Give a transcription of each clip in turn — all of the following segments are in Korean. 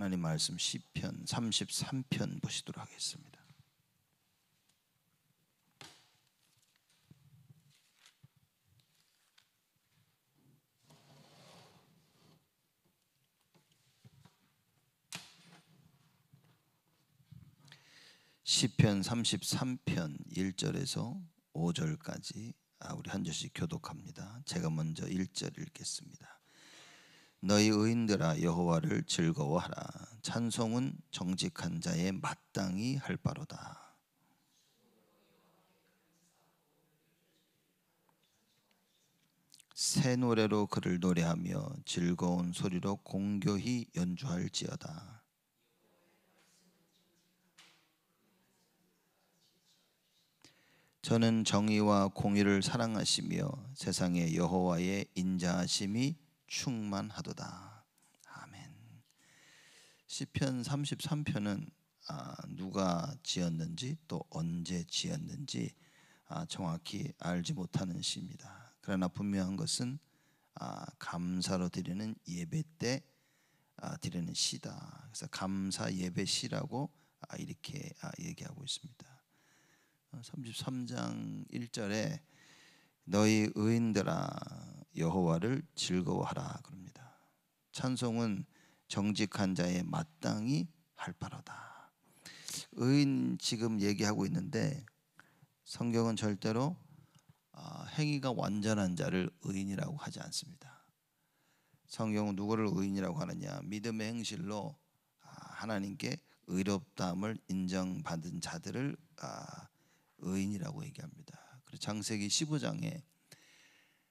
하나님 말씀 시편 33편 보시도록 하겠습니다. 시편 33편 1절에서 5절까지 아, 우리 한 절씩 교독합니다. 제가 먼저 1절 읽겠습니다. 너희 의인들아 여호와를 즐거워하라 찬송은 정직한 자의 마땅히 할 바로다 새 노래로 그를 노래하며 즐거운 소리로 공교히 연주할지어다. 저는 정의와 공의를 사랑하시며 세상에 여호와의 인자하심이 충만하도다. 아멘. 시편 33편은 아, 누가 지었는지 또 언제 지었는지 아, 정확히 알지 못하는 시입니다. 그러나 분명한 것은 아, 감사로 드리는 예배 때 아, 드리는 시다. 그래서 감사 예배 시라고 아, 이렇게 아, 얘기하고 있습니다. 33장 1절에 너희 의인들아 여호와를 즐거워하라 그럽니다. 찬송은 정직한 자의 마땅히 할 바로다. 의인 지금 얘기하고 있는데 성경은 절대로 아, 행위가 완전한 자를 의인이라고 하지 않습니다. 성경은 누구를 의인이라고 하느냐? 믿음의 행실로 아, 하나님께 의롭다함을 인정받은 자들을 아, 의인이라고 얘기합니다. 그리고 장세기 15장에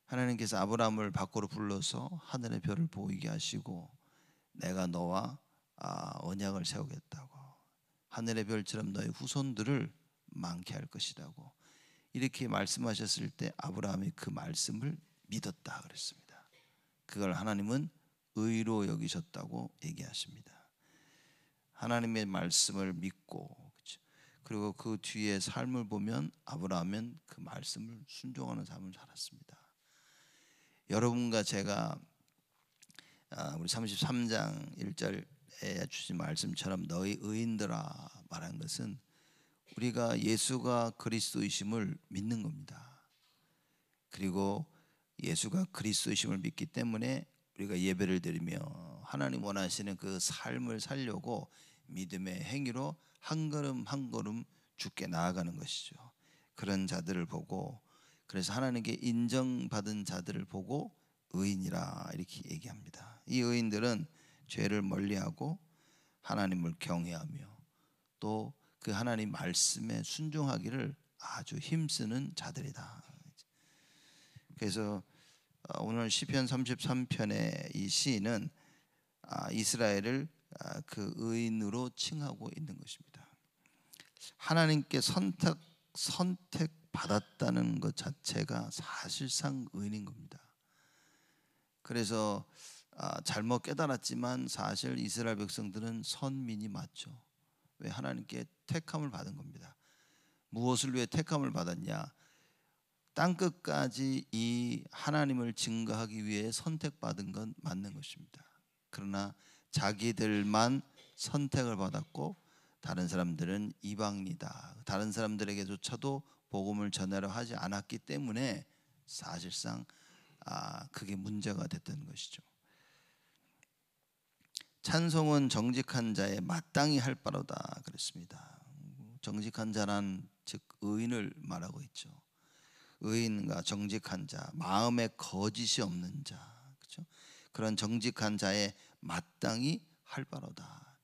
하나님께서 아브라함을 밖으로 불러서 하늘의 별을 보이게 하시고 내가 너와 아, 언약을 세우겠다고 하늘의 별처럼 너의 후손들을 많게 할 것이라고 이렇게 말씀하셨을 때 아브라함이 그 말씀을 믿었다 그랬습니다. 그걸 하나님은 의로 여기셨다고 얘기하십니다. 하나님의 말씀을 믿고 그렇죠. 그리고 그 뒤에 삶을 보면 아브라함은 그 말씀을 순종하는 삶을 살았습니다. 여러분과 제가 아, 우리 33장 1절에 주신 말씀처럼 너희 의인들아 말한 것은 우리가 예수가 그리스도이심을 믿는 겁니다. 그리고 예수가 그리스도이심을 믿기 때문에 우리가 예배를 드리며 하나님 원하시는 그 삶을 살려고 믿음의 행위로 한 걸음 한 걸음 죽게 나아가는 것이죠. 그런 자들을 보고 그래서 하나님께 인정받은 자들을 보고 의인이라 이렇게 얘기합니다. 이 의인들은 죄를 멀리하고 하나님을 경외하며 또 그 하나님 말씀에 순종하기를 아주 힘쓰는 자들이다. 그래서 어, 오늘 시편 33편의 이 시인은 아, 이스라엘을 아, 그 의인으로 칭하고 있는 것입니다. 하나님께 선택 선택 받았다는 것 자체가 사실상 의인인 겁니다. 그래서 아, 잘못 깨달았지만 사실 이스라엘 백성들은 선민이 맞죠. 왜 하나님께 택함을 받은 겁니다. 무엇을 위해 택함을 받았냐? 땅 끝까지 이 하나님을 증거하기 위해 선택받은 건 맞는 것입니다. 그러나 자기들만 선택을 받았고 다른 사람들은 이방이다. 다른 사람들에게조차도 복음을 전하려 하지 않았기 때문에 사실상 아, 그게 문제가 됐던 것이죠. 찬송은 정직한 자의 마땅히 할 바로다 그랬습니다. 정직한 자란 즉 의인을 말하고 있죠. 의인과 정직한 자, 마음에 거짓이 없는 자, 그렇죠? 그런 정직한 자의 마땅히 할 바로다.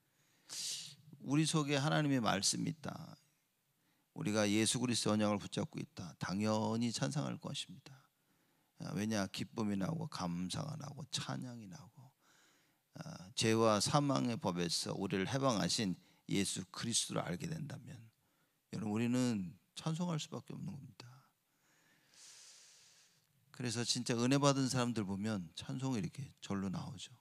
우리 속에 하나님의 말씀이 있다. 우리가 예수 그리스도 언약을 붙잡고 있다. 당연히 찬성할 것입니다. 아, 왜냐 기쁨이 나고 감사가 나고 찬양이 나고 아, 죄와 사망의 법에서 우리를 해방하신 예수 그리스도를 알게 된다면 여러분 우리는 찬송할 수밖에 없는 겁니다. 그래서 진짜 은혜 받은 사람들 보면 찬송이 이렇게 절로 나오죠.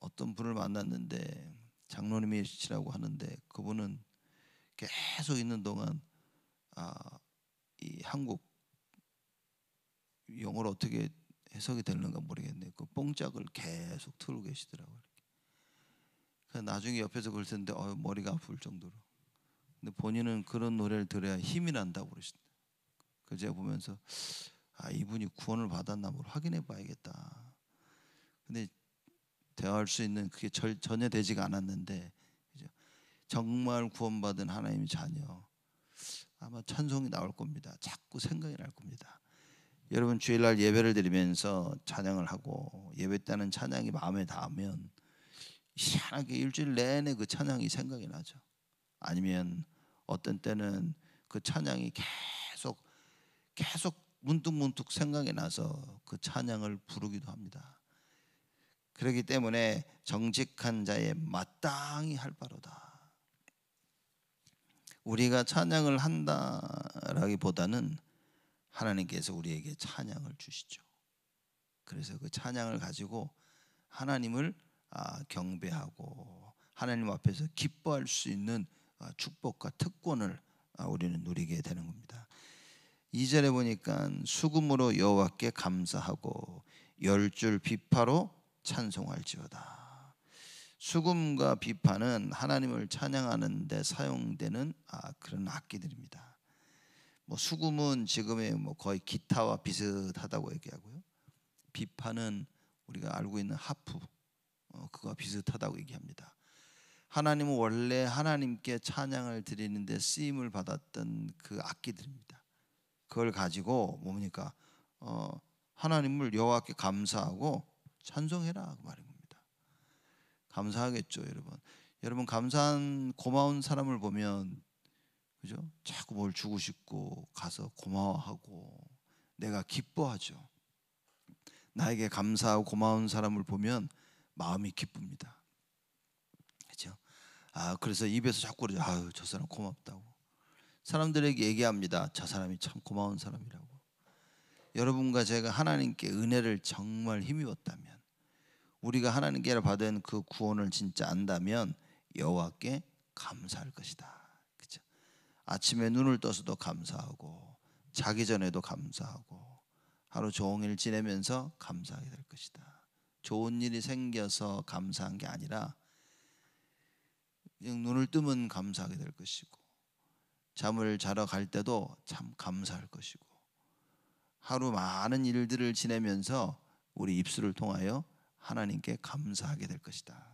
어떤 분을 만났는데 장로님이시라고 하는데 그분은 계속 있는 동안 아, 이 한국 용어를 어떻게 해석이 되는가 모르겠네. 요그 뽕짝을 계속 틀고 계시더라고요. 그 나중에 옆에서 그럴 텐데 어, 머리가 아플 정도로. 근데 본인은 그런 노래를 들어야 힘이 난다고 그러신다. 그 제가 보면서 아 이분이 구원을 받았나 뭘 확인해 봐야겠다. 근데 대화할 수 있는 그게 절, 전혀 되지가 않았는데 정말 구원받은 하나님의 자녀 아마 찬송이 나올 겁니다. 자꾸 생각이 날 겁니다. 여러분 주일날 예배를 드리면서 찬양을 하고 예배 때는 찬양이 마음에 닿으면 희한하게 일주일 내내 그 찬양이 생각이 나죠. 아니면 어떤 때는 그 찬양이 계속 계속 문득문득 생각이 나서 그 찬양을 부르기도 합니다. 그렇기 때문에 정직한 자의 마땅히 할 바로다. 우리가 찬양을 한다라기보다는 하나님께서 우리에게 찬양을 주시죠. 그래서 그 찬양을 가지고 하나님을 아, 경배하고 하나님 앞에서 기뻐할 수 있는 아, 축복과 특권을 아, 우리는 누리게 되는 겁니다. 2절에 보니까 수금으로 여호와께 감사하고 열 줄 비파로 찬송할지어다. 수금과 비판은 하나님을 찬양하는 데 사용되는 아, 그런 악기들입니다. 뭐 수금은 지금의 뭐 거의 기타와 비슷하다고 얘기하고요. 비판은 우리가 알고 있는 하프 어, 그거와 비슷하다고 얘기합니다. 하나님은 원래 하나님께 찬양을 드리는데 쓰임을 받았던 그 악기들입니다. 그걸 가지고 뭡니까 어, 하나님을 여호와께 감사하고 찬송해라 그 말입니다. 감사하겠죠, 여러분. 여러분 감사한 고마운 사람을 보면 그죠? 자꾸 뭘 주고 싶고 가서 고마워하고 내가 기뻐하죠. 나에게 감사하고 고마운 사람을 보면 마음이 기쁩니다. 그렇죠? 아 그래서 입에서 자꾸 그러죠. 아유 저 사람 고맙다고. 사람들에게 얘기합니다. 저 사람이 참 고마운 사람이라고. 여러분과 제가 하나님께 은혜를 정말 힘입었다면 우리가 하나님께 받은 그 구원을 진짜 안다면 여호와께 감사할 것이다. 그렇죠? 아침에 눈을 떠서도 감사하고 자기 전에도 감사하고 하루 종일 지내면서 감사하게 될 것이다. 좋은 일이 생겨서 감사한 게 아니라 눈을 뜨면 감사하게 될 것이고 잠을 자러 갈 때도 참 감사할 것이고 하루 많은 일들을 지내면서 우리 입술을 통하여 하나님께 감사하게 될 것이다.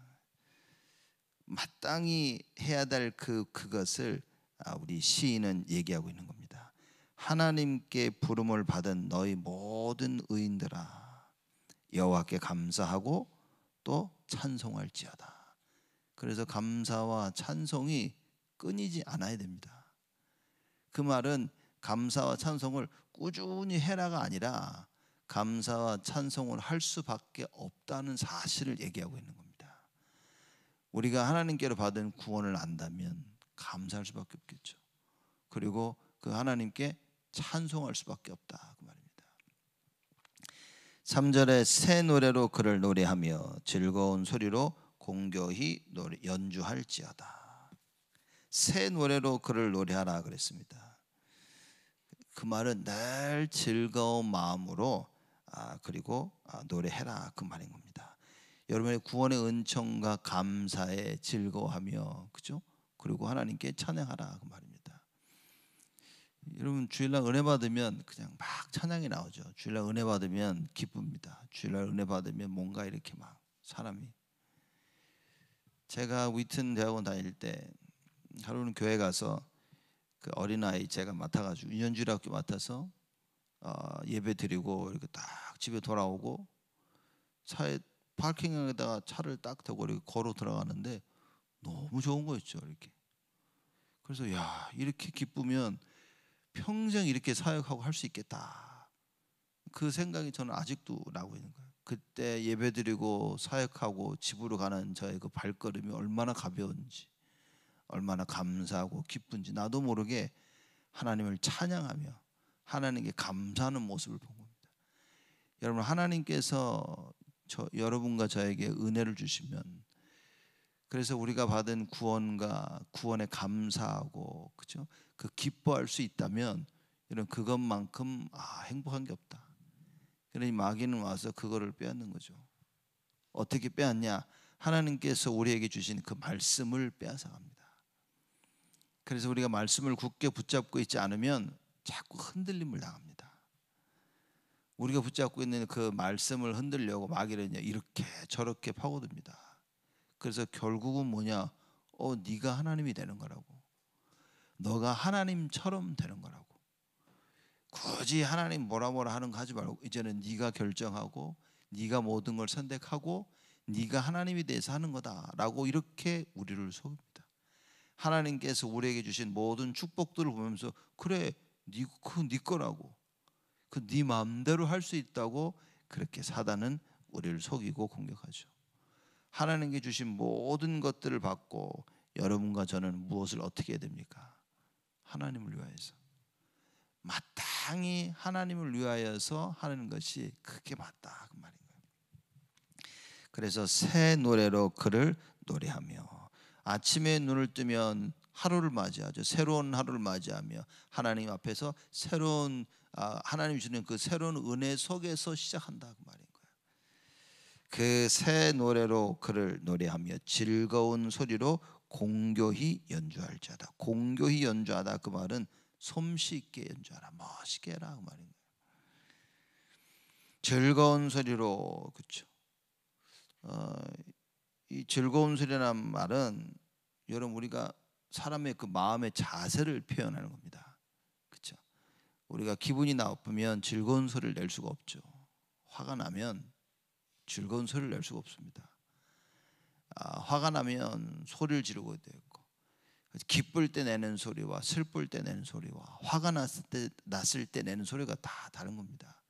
마땅히 해야 될 그 그것을 아, 우리 시인은 얘기하고 있는 겁니다. 하나님께 부름을 받은 너희 모든 의인들아 여호와께 감사하고 또 찬송할지어다. 그래서 감사와 찬송이 끊이지 않아야 됩니다. 그 말은 감사와 찬송을 꾸준히 해라가 아니라 감사와 찬송을 할 수밖에 없다는 사실을 얘기하고 있는 겁니다. 우리가 하나님께로 받은 구원을 안다면 감사할 수밖에 없겠죠. 그리고 그 하나님께 찬송할 수밖에 없다 그 말입니다. 3절에 새 노래로 그를 노래하며 즐거운 소리로 공교히 노래, 연주할지어다. 새 노래로 그를 노래하라 그랬습니다. 그 말은 늘 즐거운 마음으로 아, 그리고 아, 노래해라 그 말인 겁니다. 여러분의 구원의 은총과 감사에 즐거워하며 그죠? 그리고 하나님께 찬양하라 그 말입니다. 여러분 주일날 은혜 받으면 그냥 막 찬양이 나오죠. 주일날 은혜 받으면 기쁩니다. 주일날 은혜 받으면 뭔가 이렇게 막 사람이 제가 위튼 대학원 다닐 때 하루는 교회 가서 그 어린아이 제가 맡아가지고 유년주일학교 맡아서 어, 예배 드리고 이렇게 딱 집에 돌아오고 차에 파킹에다가 차를 딱 대고 이렇게 걸어 들어가는데 너무 좋은 거였죠 이렇게. 그래서 야 이렇게 기쁘면 평생 이렇게 사역하고 할 수 있겠다. 그 생각이 저는 아직도 나고 있는 거예요. 그때 예배드리고 사역하고 집으로 가는 저의 그 발걸음이 얼마나 가벼운지, 얼마나 감사하고 기쁜지 나도 모르게 하나님을 찬양하며 하나님께 감사하는 모습을 본 겁니다. 여러분 하나님께서 저, 여러분과 저에게 은혜를 주시면 그래서 우리가 받은 구원과 구원에 감사하고 그죠? 그 기뻐할 수 있다면 이런 그것만큼 아, 행복한 게 없다. 그러니 마귀는 와서 그거를 빼앗는 거죠. 어떻게 빼앗냐? 하나님께서 우리에게 주신 그 말씀을 빼앗아 갑니다. 그래서 우리가 말씀을 굳게 붙잡고 있지 않으면 자꾸 흔들림을 당합니다. 우리가 붙잡고 있는 그 말씀을 흔들려고 마귀는 이렇게 저렇게 파고듭니다. 그래서 결국은 뭐냐? 어, 네가 하나님이 되는 거라고. 너가 하나님처럼 되는 거라고. 굳이 하나님 뭐라 뭐라 하는 거 하지 말고 이제는 네가 결정하고 네가 모든 걸 선택하고 네가 하나님이 돼서 하는 거다라고 이렇게 우리를 속입니다. 하나님께서 우리에게 주신 모든 축복들을 보면서 그래 네, 그건 네 거라고. 그네 마음대로 할 수 있다고 그렇게 사단은 우리를 속이고 공격하죠. 하나님께 주신 모든 것들을 받고 여러분과 저는 무엇을 어떻게 해야 됩니까? 하나님을 위하여서 마땅히 하나님을 위하여서 하는 것이 그게 맞다 그 말인 거예요. 그래서 새 노래로 그를 노래하며 아침에 눈을 뜨면 하루를 맞이하죠. 새로운 하루를 맞이하며 하나님 앞에서 새로운 아, 하나님 주는 그 새로운 은혜 속에서 시작한다고 말인 거예요. 그 새 노래로 그를 노래하며 즐거운 소리로 공교히 연주할자다 공교히 연주하다 그 말은 솜씨 있게 연주하라, 멋있게 해라 그 말인 거예요. 즐거운 소리로 그렇죠. 어, 이 즐거운 소리란 말은 여러분 우리가 사람의 그 마음의 자세를 표현하는 겁니다. 그렇죠? 우리가 기분이 나쁘면 즐거운 소리를 낼 수가 없죠. 화가 나면 즐거운 소리를 낼 수가 없습니다. 아, 화가 나면 소리를 지르고 되고 기쁠 때 내는 소리와 슬플 때 내는 소리와 화가 났을 때 났을 때 내는 소리가 다 다른 겁니다.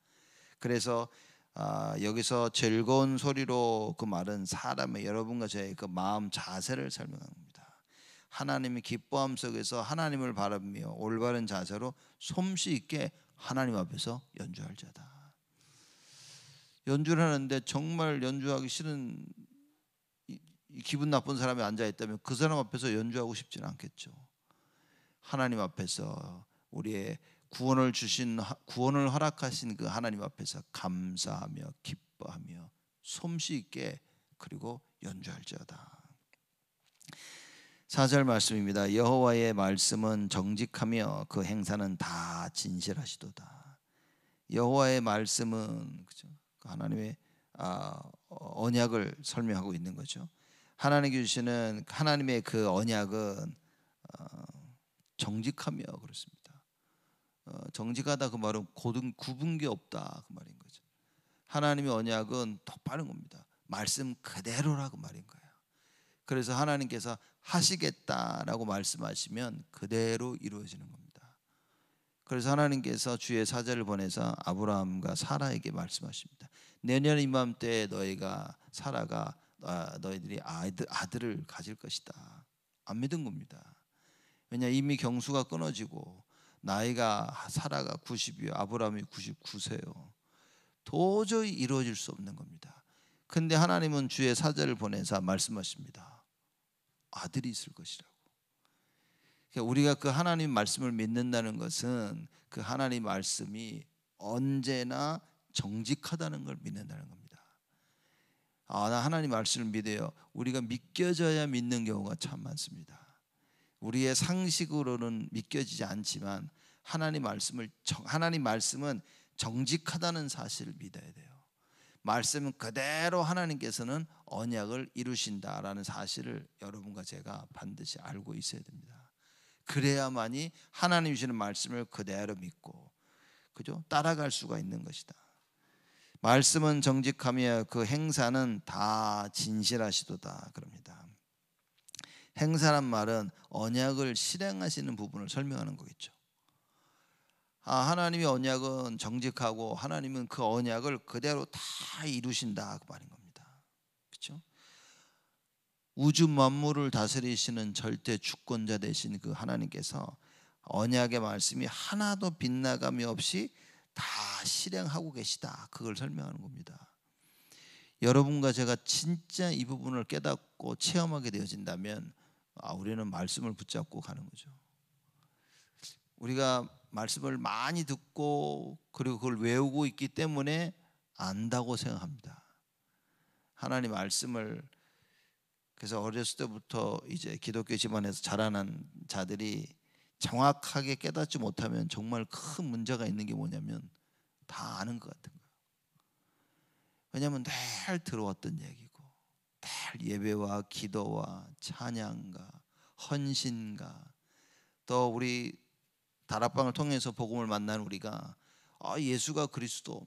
그래서 아, 여기서 즐거운 소리로 그 말은 사람의 여러분과 저의 그 마음 자세를 설명합니다. 하나님이 기뻐함 속에서 하나님을 바라며 올바른 자세로 솜씨 있게 하나님 앞에서 연주할 자다. 연주를 하는데 정말 연주하기 싫은 기분 나쁜 사람이 앉아 있다면 그 사람 앞에서 연주하고 싶지는 않겠죠. 하나님 앞에서 우리의 구원을 주신 구원을 허락하신 그 하나님 앞에서 감사하며 기뻐하며 솜씨 있게 그리고 연주할지다 4절 말씀입니다. 여호와의 말씀은 정직하며 그 행사는 다 진실하시도다. 여호와의 말씀은 그죠? 그 하나님의 아, 언약을 설명하고 있는 거죠. 하나님 주시는 하나님의 그 언약은 어, 정직하며 그렇습니다. 어, 정직하다 그 말은 고등 굽은 게 없다 그 말인 거죠. 하나님의 언약은 똑바른 겁니다. 말씀 그대로라 그 말인 거예요. 그래서 하나님께서 하시겠다라고 말씀하시면 그대로 이루어지는 겁니다. 그래서 하나님께서 주의 사자를 보내서 아브라함과 사라에게 말씀하십니다. 내년 이맘때 너희가 사라가 아, 너희들이 아들, 아들을 가질 것이다. 안 믿은 겁니다. 왜냐 이미 경수가 끊어지고 나이가 사라가 90이요 아브라함이 99세요. 도저히 이루어질 수 없는 겁니다. 근데 하나님은 주의 사자를 보내사 말씀하십니다. 아들이 있을 것이라고. 그러니까 우리가 그 하나님 말씀을 믿는다는 것은 그 하나님 말씀이 언제나 정직하다는 걸 믿는다는 겁니다. 아, 나 하나님 말씀을 믿어요. 우리가 믿겨져야 믿는 경우가 참 많습니다. 우리의 상식으로는 믿겨지지 않지만 하나님 말씀을 하나님 말씀은 정직하다는 사실을 믿어야 돼요. 말씀 그대로 하나님께서는 언약을 이루신다라는 사실을 여러분과 제가 반드시 알고 있어야 됩니다. 그래야만이 하나님 주시는 말씀을 그대로 믿고 그죠? 따라갈 수가 있는 것이다. 말씀은 정직하며 그 행사는 다 진실하시도다 그럽니다. 행사란 말은 언약을 실행하시는 부분을 설명하는 거겠죠. 아, 하나님의 언약은 정직하고 하나님은 그 언약을 그대로 다 이루신다 그 말인 겁니다. 그렇죠? 우주 만물을 다스리시는 절대 주권자 되신 그 하나님께서 언약의 말씀이 하나도 빗나감이 없이 다 실행하고 계시다. 그걸 설명하는 겁니다. 여러분과 제가 진짜 이 부분을 깨닫고 체험하게 되어진다면 아, 우리는 말씀을 붙잡고 가는 거죠. 우리가 말씀을 많이 듣고 그리고 그걸 외우고 있기 때문에 안다고 생각합니다. 하나님 말씀을 그래서 어렸을 때부터 이제 기독교 집안에서 자라난 자들이 정확하게 깨닫지 못하면 정말 큰 문제가 있는 게 뭐냐면 다 아는 것 같은 거예요. 왜냐하면 늘 들어왔던 얘기고 늘 예배와 기도와 찬양과 헌신과 또 우리 다락방을 통해서 복음을 만난 우리가 아, 예수가 그리스도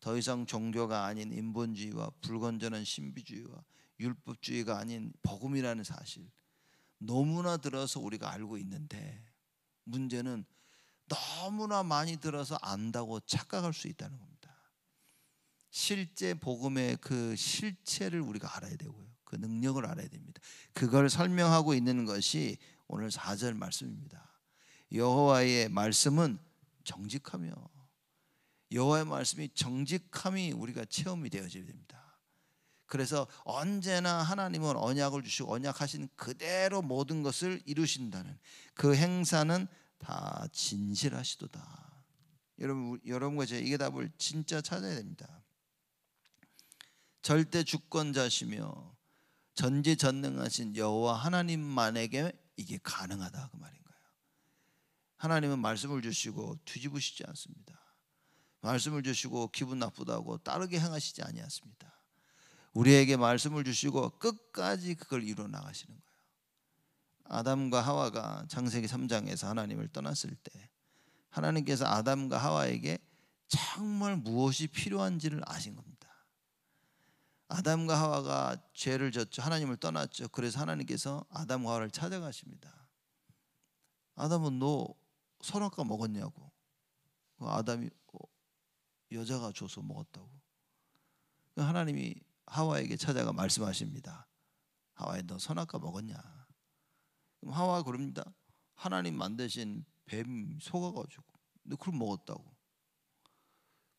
더 이상 종교가 아닌 인본주의와 불건전한 신비주의와 율법주의가 아닌 복음이라는 사실 너무나 들어서 우리가 알고 있는데 문제는 너무나 많이 들어서 안다고 착각할 수 있다는 겁니다. 실제 복음의 그 실체를 우리가 알아야 되고요. 그 능력을 알아야 됩니다. 그걸 설명하고 있는 것이 오늘 4절 말씀입니다. 여호와의 말씀은 정직하며 여호와의 말씀이 정직함이 우리가 체험이 되어져야 됩니다. 그래서 언제나 하나님은 언약을 주시고 언약하신 그대로 모든 것을 이루신다는 그 행사는 다 진실하시도다. 여러분 여러분과 제 이게 답을 진짜 찾아야 됩니다. 절대 주권자시며 전지전능하신 여호와 하나님만에게 이게 가능하다 그 말입니다. 하나님은 말씀을 주시고 뒤집으시지 않습니다. 말씀을 주시고 기분 나쁘다고 따르게 행하시지 아니하십니다. 우리에게 말씀을 주시고 끝까지 그걸 이루어 나가시는 거예요. 아담과 하와가 창세기 3장에서 하나님을 떠났을 때 하나님께서 아담과 하와에게 정말 무엇이 필요한지를 아신 겁니다. 아담과 하와가 죄를 졌죠. 하나님을 떠났죠. 그래서 하나님께서 아담과 하와를 찾아가십니다. 아담은 너 선악과 먹었냐고. 그 아담이 어, 여자가 줘서 먹었다고. 그 하나님이 하와에게 찾아가 말씀하십니다. 하와야 너 선악과 먹었냐? 그럼 하와 그럽니다. 하나님 만드신 뱀 속아가지고 너 그걸 먹었다고.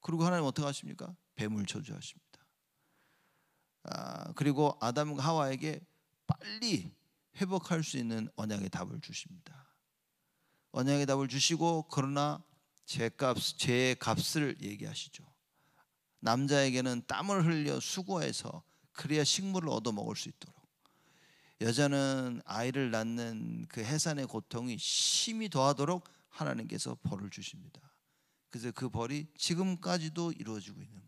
그리고 하나님 어떻게 하십니까? 뱀을 저주하십니다. 아, 그리고 아담과 하와에게 빨리 회복할 수 있는 언약의 답을 주십니다. 언약의 답을 주시고 그러나 죄값 죄의 값을 얘기하시죠. 남자에게는 땀을 흘려 수고해서 그래야 식물을 얻어 먹을 수 있도록 여자는 아이를 낳는 그 해산의 고통이 심히 더하도록 하나님께서 벌을 주십니다. 그래서 그 벌이 지금까지도 이루어지고 있는 거예요.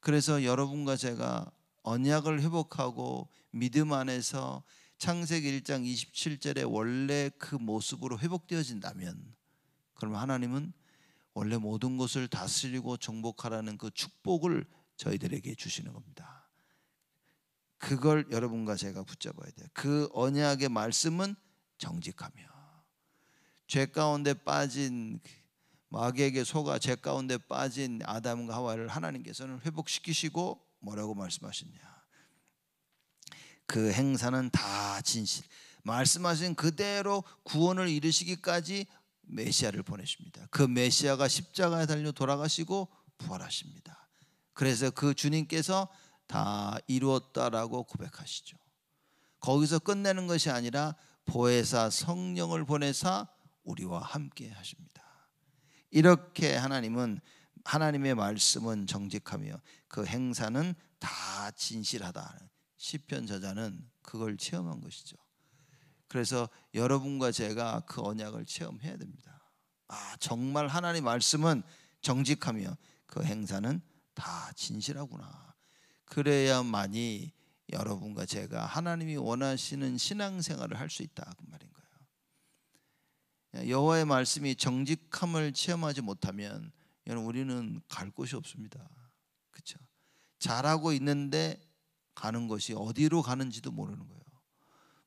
그래서 여러분과 제가 언약을 회복하고 믿음 안에서 창세기 1장 2 7절에 원래 그 모습으로 회복되어진다면 그러면 하나님은 원래 모든 것을 다스리고 정복하라는 그 축복을 저희들에게 주시는 겁니다. 그걸 여러분과 제가 붙잡아야 돼요. 그 언약의 말씀은 정직하며 죄 가운데 빠진 그 마귀에게 속아 죄 가운데 빠진 아담과 하와를 하나님께서는 회복시키시고 뭐라고 말씀하셨냐? 그 행사는 다 진실. 말씀하신 그대로 구원을 이루시기까지 메시아를 보내십니다. 그 메시아가 십자가에 달려 돌아가시고 부활하십니다. 그래서 그 주님께서 다 이루었다라고 고백하시죠. 거기서 끝내는 것이 아니라 보혜사 성령을 보내사 우리와 함께 하십니다. 이렇게 하나님은 하나님의 말씀은 정직하며 그 행사는 다 진실하다. 시편 저자는 그걸 체험한 것이죠. 그래서 여러분과 제가 그 언약을 체험해야 됩니다. 아, 정말 하나님 말씀은 정직하며 그 행사는 다 진실하구나. 그래야만이 여러분과 제가 하나님이 원하시는 신앙생활을 할 수 있다 그 말인 거예요. 여호와의 말씀이 정직함을 체험하지 못하면 우리는 갈 곳이 없습니다. 그렇죠? 잘하고 있는데 가는 것이 어디로 가는지도 모르는 거예요.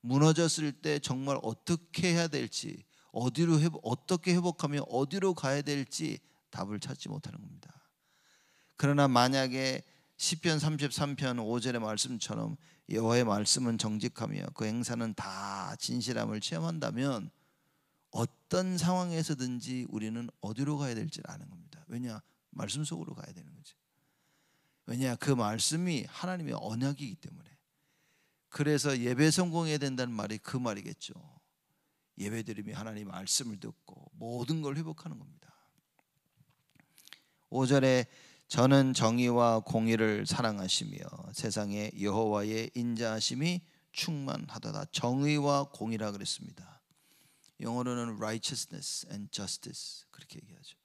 무너졌을 때 정말 어떻게 해야 될지, 어디로 회복, 어떻게 회복하며 어디로 가야 될지 답을 찾지 못하는 겁니다. 그러나 만약에 시편 33편 5절의 말씀처럼 여호와의 말씀은 정직하며 그 행사는 다 진실함을 체험한다면 어떤 상황에서든지 우리는 어디로 가야 될지 아는 겁니다. 왜냐? 말씀 속으로 가야 되는 거지. 왜냐 그 말씀이 하나님의 언약이기 때문에 그래서 예배 성공해야 된다는 말이 그 말이겠죠. 예배드림이 하나님 말씀을 듣고 모든 걸 회복하는 겁니다. 5절에 저는 정의와 공의를 사랑하시며 세상에 여호와의 인자하심이 충만하다다. 정의와 공의라 그랬습니다. 영어로는 righteousness and justice 그렇게 얘기하죠.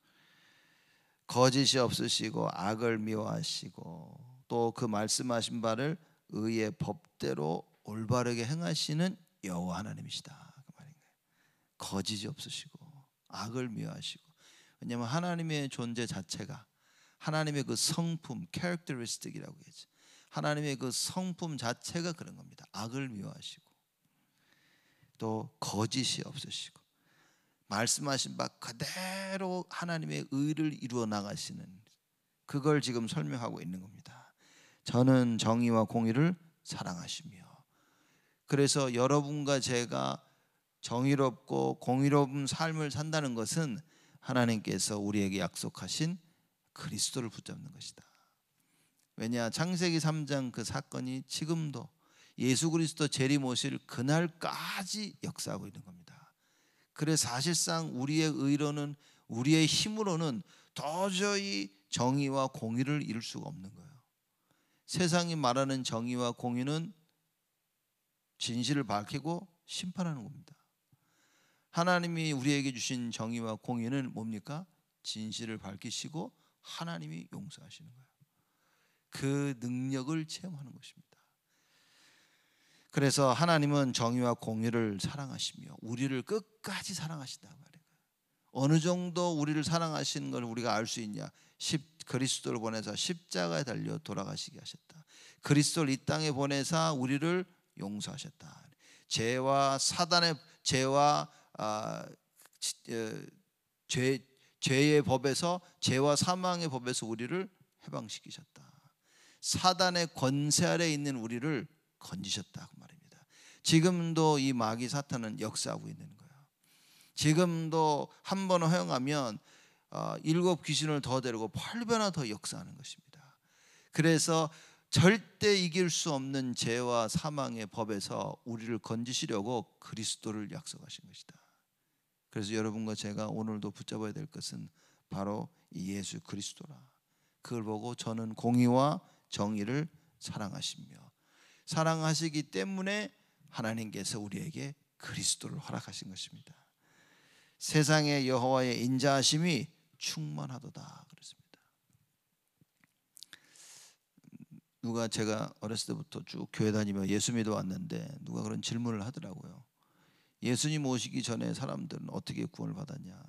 거짓이 없으시고 악을 미워하시고 또 그 말씀하신 바를 의의 법대로 올바르게 행하시는 여호와 하나님이시다 그말인가 거짓이 없으시고 악을 미워하시고 왜냐하면 하나님의 존재 자체가 하나님의 그 성품 (characteristic)이라고 해야지 하나님의 그 성품 자체가 그런 겁니다. 악을 미워하시고 또 거짓이 없으시고 말씀하신 바 그대로 하나님의 의를 이루어 나가시는 그걸 지금 설명하고 있는 겁니다. 저는 정의와 공의를 사랑하시며 그래서 여러분과 제가 정의롭고 공의로운 삶을 산다는 것은 하나님께서 우리에게 약속하신 그리스도를 붙잡는 것이다. 왜냐 창세기 3장 그 사건이 지금도 예수 그리스도 재림 오실 그날까지 역사하고 있는 겁니다. 그래 사실상 우리의 의로는 우리의 힘으로는 도저히 정의와 공의를 이룰 수가 없는 거예요. 세상이 말하는 정의와 공의는 진실을 밝히고 심판하는 겁니다. 하나님이 우리에게 주신 정의와 공의는 뭡니까? 진실을 밝히시고 하나님이 용서하시는 거예요. 그 능력을 체험하는 것입니다. 그래서 하나님은 정의와 공의를 사랑하시며 우리를 끝까지 사랑하신다 말이에요. 어느 정도 우리를 사랑하시는 걸 우리가 알 수 있냐? 십, 그리스도를 보내사 십자가에 달려 돌아가시게 하셨다. 그리스도를 이 땅에 보내사 우리를 용서하셨다. 죄와 사단의 죄와 아, 죄 죄의 법에서 죄와 사망의 법에서 우리를 해방시키셨다. 사단의 권세 아래 있는 우리를 건지셨다. 지금도 이 마귀 사탄은 역사하고 있는 거예요. 지금도 한 번 허용하면 어, 일곱 귀신을 더 데리고 8배나 더 역사하는 것입니다. 그래서 절대 이길 수 없는 죄와 사망의 법에서 우리를 건지시려고 그리스도를 약속하신 것이다. 그래서 여러분과 제가 오늘도 붙잡아야 될 것은 바로 예수 그리스도라. 그걸 보고 저는 공의와 정의를 사랑하시며 사랑하시기 때문에 하나님께서 우리에게 그리스도를 허락하신 것입니다. 세상에 여호와의 인자하심이 충만하도다 그랬습니다. 누가 제가 어렸을 때부터 쭉 교회 다니며 예수 믿어 왔는데 누가 그런 질문을 하더라고요. 예수님 오시기 전에 사람들은 어떻게 구원을 받았냐?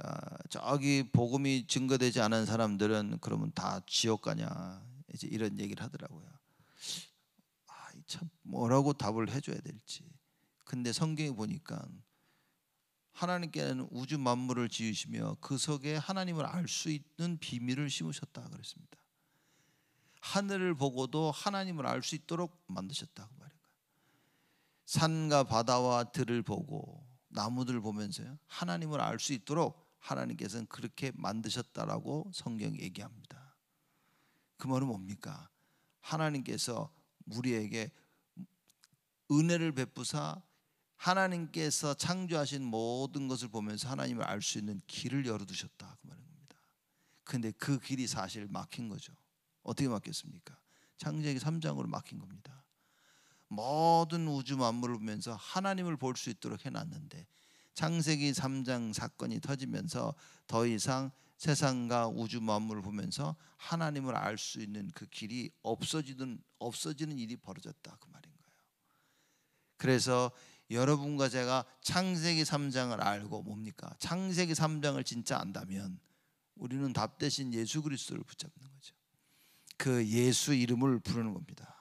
아, 저기 복음이 증거되지 않은 사람들은 그러면 다 지옥 가냐? 이제 이런 얘기를 하더라고요. 뭐라고 답을 해줘야 될지. 근데 성경에 보니까 하나님께는 우주 만물을 지으시며 그 속에 하나님을 알 수 있는 비밀을 심으셨다 그랬습니다. 하늘을 보고도 하나님을 알 수 있도록 만드셨다고 그 말인 거요 산과 바다와 들을 보고 나무들 보면서요. 하나님을 알 수 있도록 하나님께서는 그렇게 만드셨다라고 성경이 얘기합니다. 그 말은 뭡니까? 하나님께서 우리에게 은혜를 베푸사 하나님께서 창조하신 모든 것을 보면서 하나님을 알 수 있는 길을 열어두셨다 그 말인 겁니다. 근데 그 길이 사실 막힌 거죠. 어떻게 막혔습니까? 창세기 3장으로 막힌 겁니다. 모든 우주 만물을 보면서 하나님을 볼 수 있도록 해놨는데 창세기 3장 사건이 터지면서 더 이상 세상과 우주 만물을 보면서 하나님을 알 수 있는 그 길이 없어지는 없어지는 일이 벌어졌다 그 말입니다. 그래서 여러분과 제가 창세기 3장을 알고 뭡니까? 창세기 3장을 진짜 안다면 우리는 답 대신 예수 그리스도를 붙잡는 거죠. 그 예수 이름을 부르는 겁니다.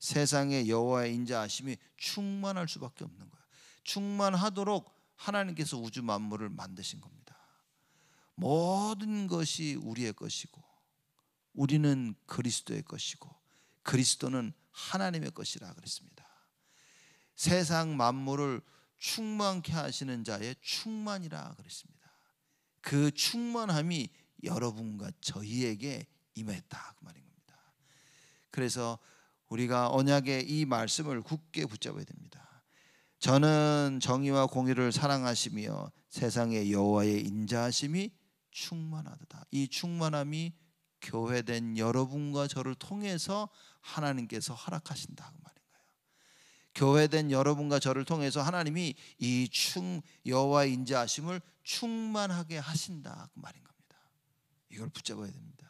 세상에 여호와의 인자하심이 충만할 수밖에 없는 거예 충만하도록 하나님께서 우주 만물을 만드신 겁니다. 모든 것이 우리의 것이고 우리는 그리스도의 것이고 그리스도는 하나님의 것이라 그랬습니다. 세상 만물을 충만케 하시는 자의 충만이라 그랬습니다. 그 충만함이 여러분과 저희에게 임했다 그 말인 겁니다. 그래서 우리가 언약의 이 말씀을 굳게 붙잡아야 됩니다. 저는 정의와 공의를 사랑하시며 세상의 여호와의 인자하심이 충만하다. 이 충만함이 교회된 여러분과 저를 통해서 하나님께서 허락하신다 그 말이에요. 교회된 여러분과 저를 통해서 하나님이 이 충 여호와 인자하심을 충만하게 하신다 그 말인 겁니다. 이걸 붙잡아야 됩니다.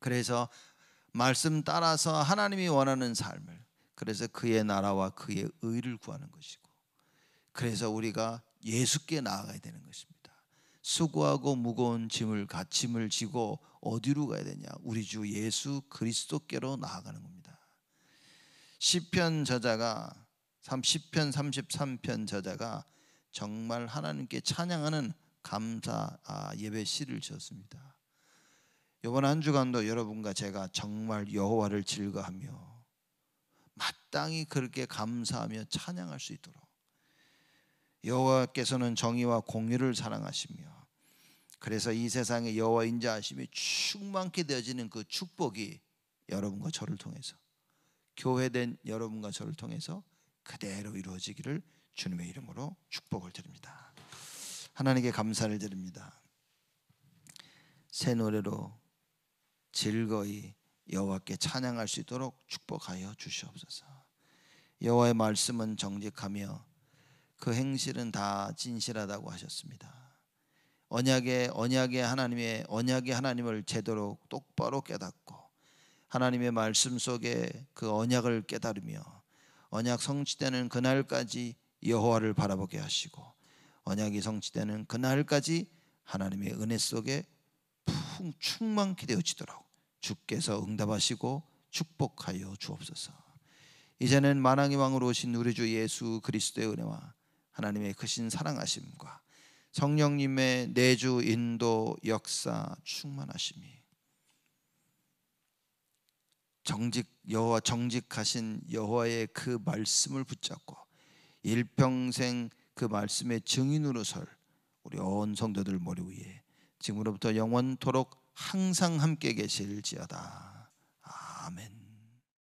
그래서 말씀 따라서 하나님이 원하는 삶을 그래서 그의 나라와 그의 의를 구하는 것이고 그래서 우리가 예수께 나아가야 되는 것입니다. 수고하고 무거운 짐을 가침을 지고 어디로 가야 되냐? 우리 주 예수 그리스도께로 나아가는 겁니다. 시편 저자가 3 0편 33편 저자가 정말 하나님께 찬양하는 감사 아, 예배 시를 지었습니다. 이번 한 주간도 여러분과 제가 정말 여호와를 즐거하며 마땅히 그렇게 감사하며 찬양할 수 있도록 여호와께서는 정의와 공의를 사랑하시며 그래서 이 세상에 여호와 인자하심이 충만케 되어지는 그 축복이 여러분과 저를 통해서 교회된 여러분과 저를 통해서 그대로 이루어지기를 주님의 이름으로 축복을 드립니다. 하나님께 감사를 드립니다. 새 노래로 즐거이 여호와께 찬양할 수 있도록 축복하여 주시옵소서. 여호와의 말씀은 정직하며 그 행실은 다 진실하다고 하셨습니다. 언약의 언약의 하나님의 언약의 하나님을 제대로 똑바로 깨닫고 하나님의 말씀 속에 그 언약을 깨달으며 언약 성취되는 그날까지 여호와를 바라보게 하시고 언약이 성취되는 그날까지 하나님의 은혜 속에 풍 충만케 되어지도록 주께서 응답하시고 축복하여 주옵소서. 이제는 만왕의 왕으로 오신 우리 주 예수 그리스도의 은혜와 하나님의 크신 사랑하심과 성령님의 내주 인도 역사 충만하심이 정직 여호와 정직하신 여호와의 그 말씀을 붙잡고 일평생 그 말씀의 증인으로 설 우리 온 성도들 머리 위에 지금으로부터 영원토록 항상 함께 계실지어다. 아멘.